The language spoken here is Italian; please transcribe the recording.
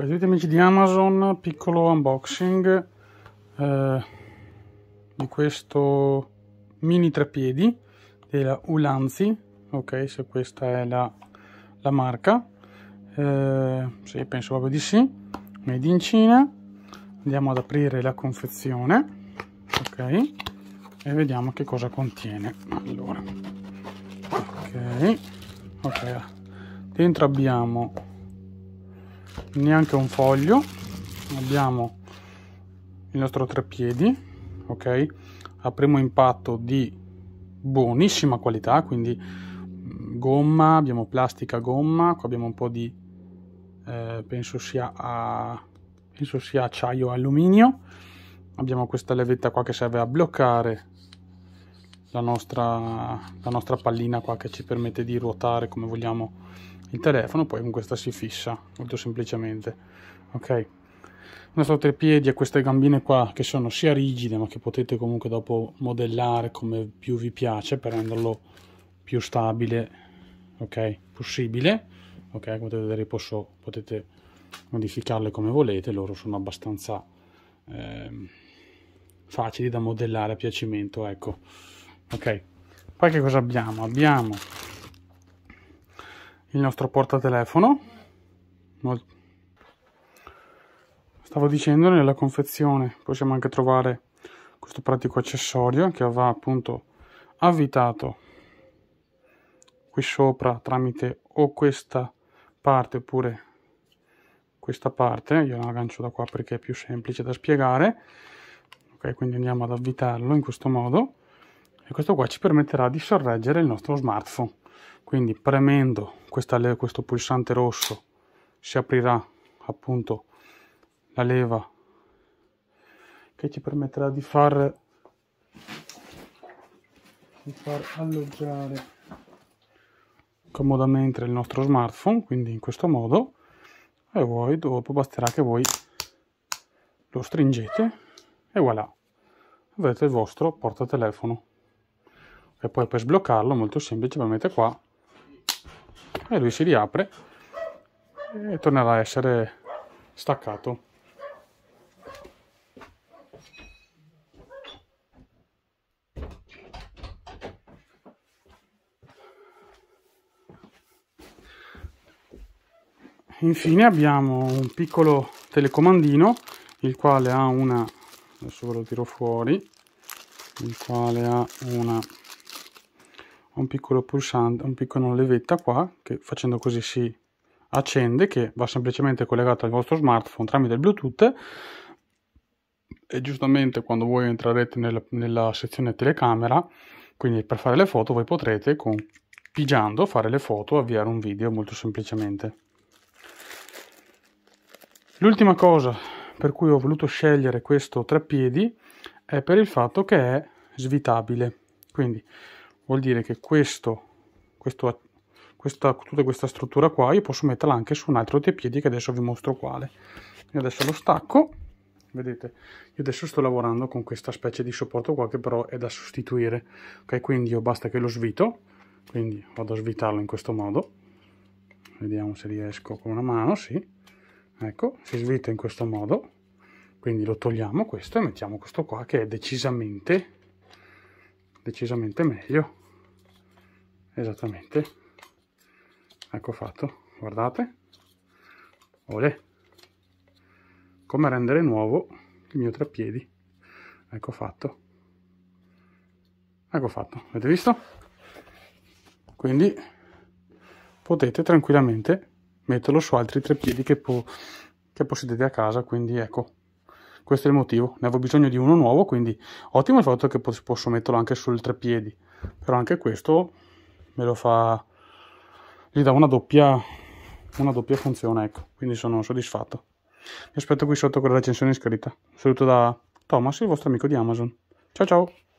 Per amici di Amazon, piccolo unboxing eh, di questo mini treppiedi della Ulanzi, ok, se questa è la, la marca, eh, sì, penso proprio di sì, made in Cina, andiamo ad aprire la confezione, ok, e vediamo che cosa contiene, allora, ok, ok, dentro abbiamo neanche un foglio abbiamo il nostro treppiedi ok a primo impatto di buonissima qualità quindi mm, gomma abbiamo plastica gomma qua abbiamo un po di eh, penso sia a, penso sia acciaio alluminio abbiamo questa levetta qua che serve a bloccare la nostra, la nostra pallina qua che ci permette di ruotare come vogliamo il telefono, poi con questa si fissa molto semplicemente. Ok. Il nostro treppiedi ha queste gambine qua che sono sia rigide ma che potete comunque dopo modellare come più vi piace per renderlo più stabile ok possibile ok come potete vedere posso, potete modificarle come volete loro sono abbastanza eh, facili da modellare a piacimento ecco ok poi che cosa abbiamo abbiamo il nostro portatelefono stavo dicendo nella confezione possiamo anche trovare questo pratico accessorio che va appunto avvitato qui sopra tramite o questa parte oppure questa parte io la aggancio da qua perché è più semplice da spiegare ok quindi andiamo ad avvitarlo in questo modo e questo qua ci permetterà di sorreggere il nostro smartphone quindi premendo questa, questo pulsante rosso si aprirà appunto la leva che ci permetterà di far, di far alloggiare comodamente il nostro smartphone quindi in questo modo e voi dopo basterà che voi lo stringete e voilà avete il vostro portatelefono e poi per sbloccarlo molto semplice lo mette qua e lui si riapre e tornerà a essere staccato. Infine abbiamo un piccolo telecomandino, il quale ha una, adesso ve lo tiro fuori, il quale ha una un piccolo pulsante, un piccolo levetta qua che facendo così si accende che va semplicemente collegato al vostro smartphone tramite il Bluetooth e giustamente quando voi entrerete nella, nella sezione telecamera, quindi per fare le foto voi potrete con pigiando fare le foto avviare un video molto semplicemente. L'ultima cosa per cui ho voluto scegliere questo treppiedi è per il fatto che è svitabile. Quindi vuol dire che questo, questo, questa, tutta questa struttura qua io posso metterla anche su un altro tepiedi che adesso vi mostro quale io adesso lo stacco vedete io adesso sto lavorando con questa specie di supporto qua che però è da sostituire ok quindi io basta che lo svito quindi vado a svitarlo in questo modo vediamo se riesco con una mano sì ecco si svita in questo modo quindi lo togliamo questo e mettiamo questo qua che è decisamente decisamente meglio esattamente ecco fatto guardate olè come rendere nuovo il mio treppiedi ecco fatto ecco fatto avete visto quindi potete tranquillamente metterlo su altri treppiedi che, po che possedete a casa quindi ecco questo è il motivo ne avevo bisogno di uno nuovo quindi ottimo il fatto che posso metterlo anche sul treppiedi però anche questo me lo fa gli dà una doppia una doppia funzione ecco quindi sono soddisfatto vi aspetto qui sotto con la recensione scritta saluto da Thomas il vostro amico di Amazon ciao ciao